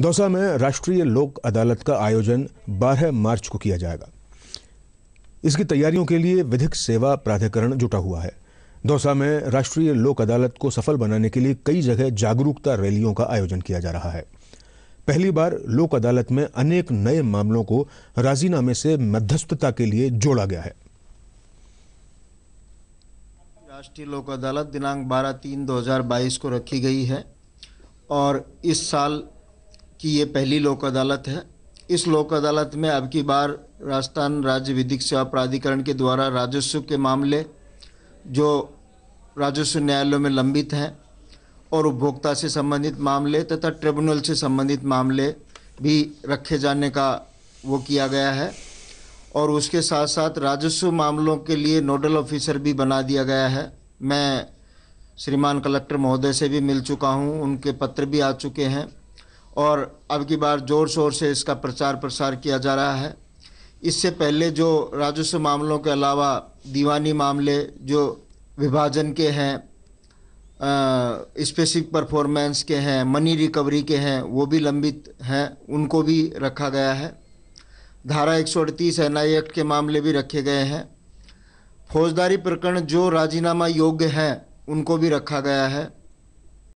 दौसा में राष्ट्रीय लोक अदालत का आयोजन 12 मार्च को किया जाएगा इसकी तैयारियों के लिए विधिक सेवा प्राधिकरण जुटा हुआ है दौसा में राष्ट्रीय लोक अदालत को सफल बनाने के लिए कई जगह जागरूकता रैलियों का आयोजन किया जा रहा है पहली बार लोक अदालत में अनेक नए मामलों को राजीनामे से मध्यस्थता के लिए जोड़ा गया है राष्ट्रीय लोक अदालत दिनांक 12 तीन 2022 को रखी गई है और इस साल कि ये पहली लोक अदालत है इस लोक अदालत में अब की बार राजस्थान राज्य विधिक सेवा प्राधिकरण के द्वारा राजस्व के मामले जो राजस्व न्यायालयों में लंबित हैं और उपभोक्ता से संबंधित मामले तथा ट्रिब्यूनल से संबंधित मामले भी रखे जाने का वो किया गया है और उसके साथ साथ राजस्व मामलों के लिए नोडल ऑफिसर भी बना दिया गया है मैं श्रीमान कलेक्टर महोदय से भी मिल चुका हूँ उनके पत्र भी आ चुके हैं और अब की बार ज़ोर शोर से इसका प्रचार प्रसार किया जा रहा है इससे पहले जो राजस्व मामलों के अलावा दीवानी मामले जो विभाजन के हैं स्पेसिफिक परफॉर्मेंस के हैं मनी रिकवरी के हैं वो भी लंबित हैं उनको भी रखा गया है धारा एक सौ अड़तीस एक्ट के मामले भी रखे गए हैं फौजदारी प्रकरण जो राजीनामा योग्य हैं उनको भी रखा गया है